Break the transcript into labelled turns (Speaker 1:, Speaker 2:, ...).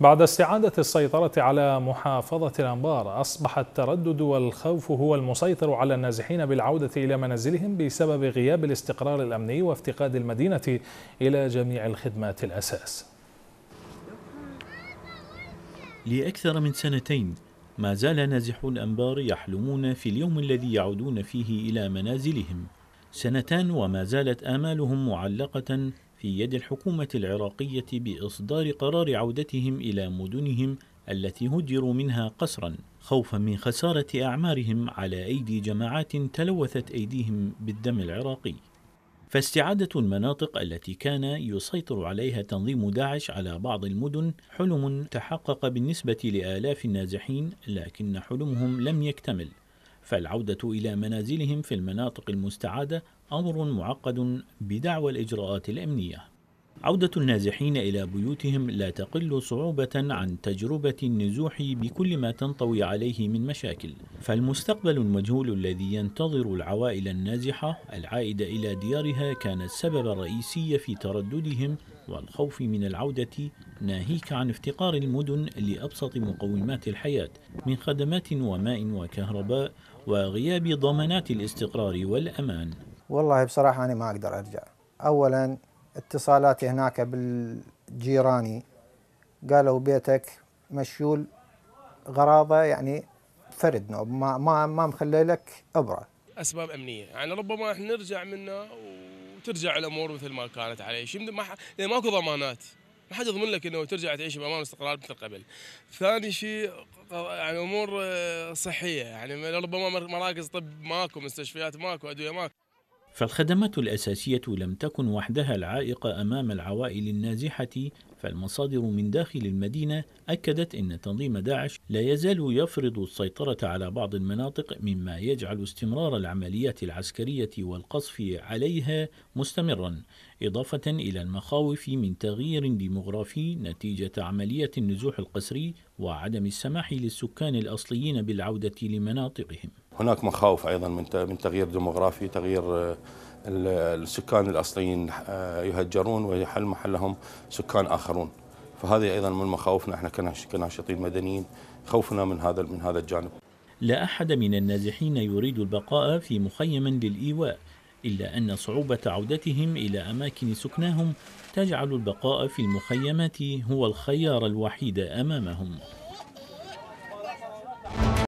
Speaker 1: بعد استعادة السيطرة على محافظة الأنبار أصبح التردد والخوف هو المسيطر على النازحين بالعودة إلى منازلهم بسبب غياب الاستقرار الأمني وافتقاد المدينة إلى جميع الخدمات الأساس
Speaker 2: لأكثر من سنتين ما زال نازحو الأنبار يحلمون في اليوم الذي يعودون فيه إلى منازلهم سنتان وما زالت آمالهم معلقة في يد الحكومة العراقية بإصدار قرار عودتهم إلى مدنهم التي هجروا منها قسرا خوفا من خسارة أعمارهم على أيدي جماعات تلوثت أيديهم بالدم العراقي فاستعادة المناطق التي كان يسيطر عليها تنظيم داعش على بعض المدن حلم تحقق بالنسبة لآلاف النازحين لكن حلمهم لم يكتمل فالعودة إلى منازلهم في المناطق المستعادة أمر معقد بدعوى الإجراءات الأمنية. عودة النازحين إلى بيوتهم لا تقل صعوبة عن تجربة النزوح بكل ما تنطوي عليه من مشاكل، فالمستقبل المجهول الذي ينتظر العوائل النازحة العائدة إلى ديارها كان السبب الرئيسي في ترددهم والخوف من العودة ناهيك عن افتقار المدن لأبسط مقومات الحياة من خدمات وماء وكهرباء وغياب ضمانات الاستقرار والأمان
Speaker 3: والله بصراحة أنا ما أقدر أرجع أولا اتصالاتي هناك بالجيراني قالوا بيتك مشيول غراضة يعني فرد نوب ما, ما, ما مخلي لك إبرة
Speaker 1: أسباب أمنية يعني ربما نرجع منه و... ترجع الامور مثل ما كانت عليه شيء ما ح... لان يعني ماكو ضمانات ما حد يضمن لك انه ترجع تعيش بامان واستقرار مثل قبل. ثاني شيء يعني امور آه، صحيه يعني ربما مراكز طب ماكو مستشفيات ماكو ادويه ماكو
Speaker 2: فالخدمة الأساسية لم تكن وحدها العائق أمام العوائل النازحة فالمصادر من داخل المدينة أكدت أن تنظيم داعش لا يزال يفرض السيطرة على بعض المناطق مما يجعل استمرار العمليات العسكرية والقصف عليها مستمرا إضافة إلى المخاوف من تغيير ديمغرافي نتيجة عملية النزوح القسري وعدم السماح للسكان الأصليين بالعودة لمناطقهم
Speaker 4: هناك مخاوف ايضا من من تغيير ديموغرافي تغيير آه، السكان الاصليين آه، يهجرون ويحل محلهم سكان اخرون فهذه ايضا من مخاوفنا احنا كناشطين مدنيين خوفنا من هذا من هذا الجانب
Speaker 2: لا احد من النازحين يريد البقاء في مخيم للايواء الا ان صعوبه عودتهم الى اماكن سكناهم تجعل البقاء في المخيمات هو الخيار الوحيد امامهم